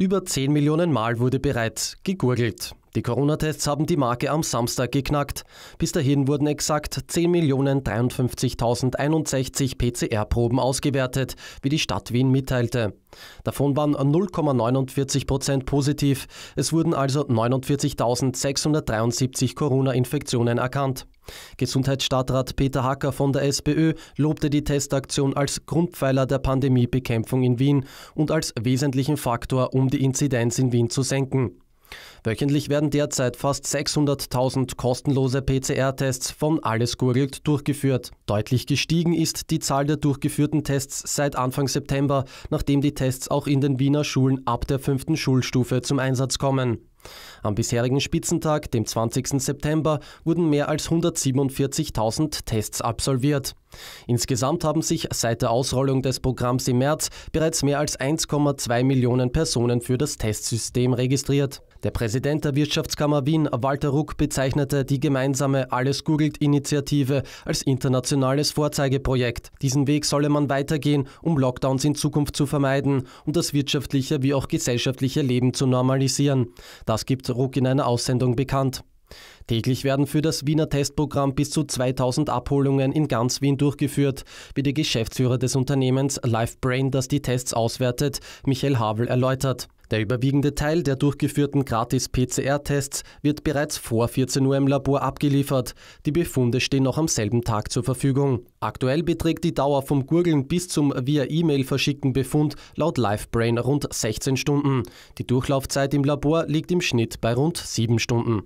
Über 10 Millionen Mal wurde bereits gegurgelt. Die Corona-Tests haben die Marke am Samstag geknackt. Bis dahin wurden exakt 10.053.061 PCR-Proben ausgewertet, wie die Stadt Wien mitteilte. Davon waren 0,49 Prozent positiv. Es wurden also 49.673 Corona-Infektionen erkannt. Gesundheitsstadtrat Peter Hacker von der SPÖ lobte die Testaktion als Grundpfeiler der Pandemiebekämpfung in Wien und als wesentlichen Faktor, um die Inzidenz in Wien zu senken. Wöchentlich werden derzeit fast 600.000 kostenlose PCR-Tests von Alles Gurgelt durchgeführt. Deutlich gestiegen ist die Zahl der durchgeführten Tests seit Anfang September, nachdem die Tests auch in den Wiener Schulen ab der fünften Schulstufe zum Einsatz kommen. Am bisherigen Spitzentag, dem 20. September, wurden mehr als 147.000 Tests absolviert. Insgesamt haben sich seit der Ausrollung des Programms im März bereits mehr als 1,2 Millionen Personen für das Testsystem registriert. Der Präsident der Wirtschaftskammer Wien, Walter Ruck, bezeichnete die gemeinsame Alles googelt Initiative als internationales Vorzeigeprojekt. Diesen Weg solle man weitergehen, um Lockdowns in Zukunft zu vermeiden und das wirtschaftliche wie auch gesellschaftliche Leben zu normalisieren. Das gibt Ruck in einer Aussendung bekannt. Täglich werden für das Wiener Testprogramm bis zu 2000 Abholungen in ganz Wien durchgeführt, wie der Geschäftsführer des Unternehmens LifeBrain, das die Tests auswertet, Michael Havel erläutert. Der überwiegende Teil der durchgeführten Gratis-PCR-Tests wird bereits vor 14 Uhr im Labor abgeliefert. Die Befunde stehen noch am selben Tag zur Verfügung. Aktuell beträgt die Dauer vom Gurgeln bis zum via E-Mail verschickten Befund laut LiveBrain rund 16 Stunden. Die Durchlaufzeit im Labor liegt im Schnitt bei rund 7 Stunden.